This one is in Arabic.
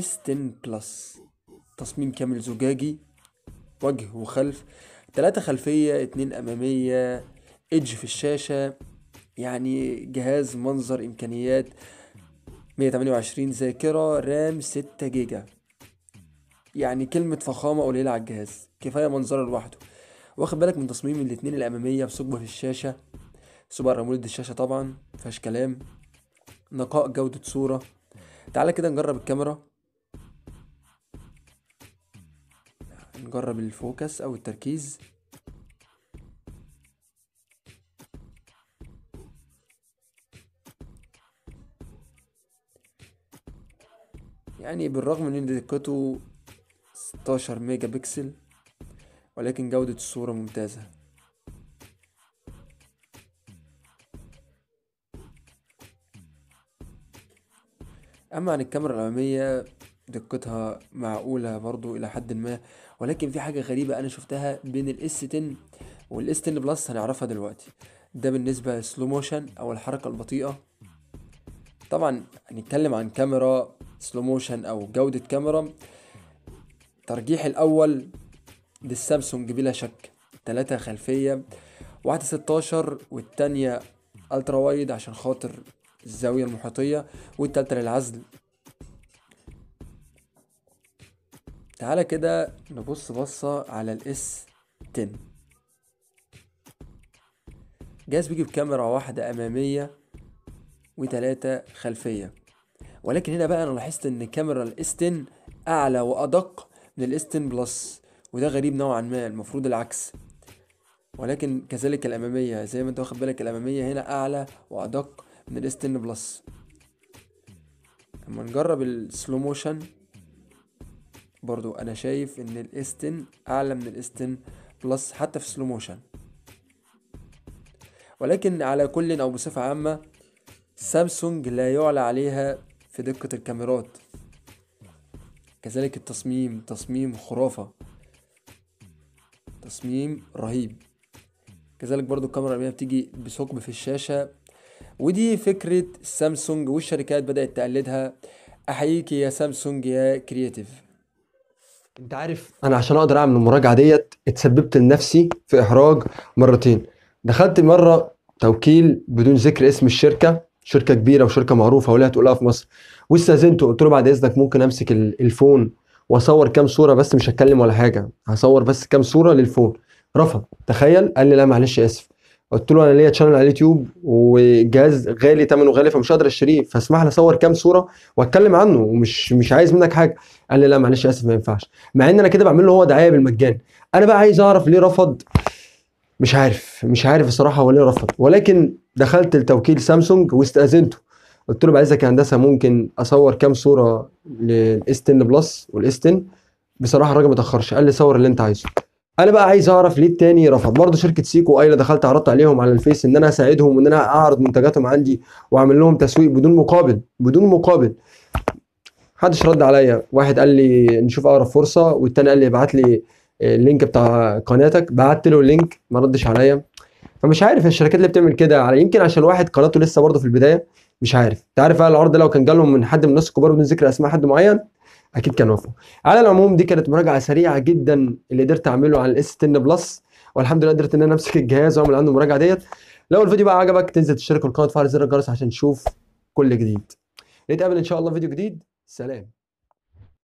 اس10 بلس تصميم كامل زجاجي وجه وخلف تلاتة خلفية اتنين أمامية ايدج في الشاشة يعني جهاز منظر إمكانيات 128 ذاكرة رام 6 جيجا يعني كلمة فخامة قليلة على الجهاز كفاية منظره لوحده واخد بالك من تصميم الاتنين الأمامية في في الشاشة سوبر رامولد الشاشة طبعا مفيهاش كلام نقاء جودة صورة تعالى كده نجرب الكاميرا نجرب الفوكس أو التركيز يعني بالرغم من ان دقته 16 ميجا بكسل ولكن جودة الصورة ممتازة أما عن الكاميرا الأمامية دقتها معقولة برضو إلى حد ما ولكن في حاجة غريبة أنا شفتها بين الاس 10 والاس 10 بلس هنعرفها دلوقتي ده بالنسبة للسلو موشن أو الحركة البطيئة طبعا هنتكلم عن كاميرا سلو موشن أو جودة كاميرا ترجيح الأول للسامسونج بلا شك ثلاثة خلفية واحدة 16 والتانية الترا وايد عشان خاطر الزاوية المحيطية والتالتة للعزل تعالى كده نبص بصة على الاس 10 جهاز بيجي بكاميرا واحدة أمامية وتلاتة خلفية ولكن هنا بقى أنا لاحظت إن كاميرا الاس 10 أعلى وأدق من الاس 10 بلس وده غريب نوعا ما المفروض العكس ولكن كذلك الأمامية زي ما أنت واخد بالك الأمامية هنا أعلى وأدق من الاس 10 بلس أما نجرب السلو موشن برضو انا شايف ان الاستن اعلى من الاستن بلس حتى في سلو موشن ولكن على كل او بصفة عامة سامسونج لا يعلى عليها في دقة الكاميرات كذلك التصميم تصميم خرافة تصميم رهيب كذلك برضو الكاميرا الأمامية بتيجي بثقب في الشاشة ودي فكرة سامسونج والشركات بدأت تقلدها أحييك يا سامسونج يا كرياتيف انت عارف انا عشان اقدر اعمل المراجعه ديت اتسببت لنفسي في احراج مرتين دخلت مره توكيل بدون ذكر اسم الشركه شركه كبيره وشركه معروفه وليها تقولها في مصر واستاذنته قلت له بعد اذنك ممكن امسك الفون واصور كام صوره بس مش هتكلم ولا حاجه هصور بس كام صوره للفون رفض تخيل قال لي لا معلش اسف قلت له انا ليا تشانل على اليوتيوب والجهاز غالي ثمنه غالي فمش هقدر اشتريه فاسمح لي اصور كام صوره واتكلم عنه ومش مش عايز منك حاجه قال لي لا معلش اسف ما ينفعش مع ان انا كده بعمل له هو دعايه بالمجان انا بقى عايز اعرف ليه رفض مش عارف مش عارف الصراحه هو ليه رفض ولكن دخلت لتوكيل سامسونج واستاذنته قلت له بعزك يا هندسه ممكن اصور كام صوره للاس 10 بلس والاس 10 بصراحه الراجل ما تاخرش قال لي صور اللي انت عايزه انا بقى عايز اعرف ليه التاني رفض برضه شركه سيكو ايلا دخلت عرضت عليهم على الفيس ان انا اساعدهم وان انا اعرض منتجاتهم عندي واعمل لهم تسويق بدون مقابل بدون مقابل محدش رد عليا واحد قال لي نشوف اقرب فرصه والتاني قال لي ابعت لي آه، اللينك بتاع قناتك بعت له اللينك ما ردش عليا فمش عارف الشركات اللي بتعمل كده على يمكن عشان واحد قناته لسه برضه في البدايه مش عارف انت عارف بقى العرض لو كان جالهم من حد من الناس الكبار بدون ذكر اسماء حد معين اكيد كان وافقوا على العموم دي كانت مراجعه سريعه جدا اللي قدرت اعمله على الاس 10 بلس والحمد لله قدرت ان انا امسك الجهاز واعمل عنده المراجعه ديت لو الفيديو بقى عجبك تنزل تشترك في القناه وتفعل زر الجرس عشان تشوف كل جديد نتقابل ان شاء الله فيديو جديد سلام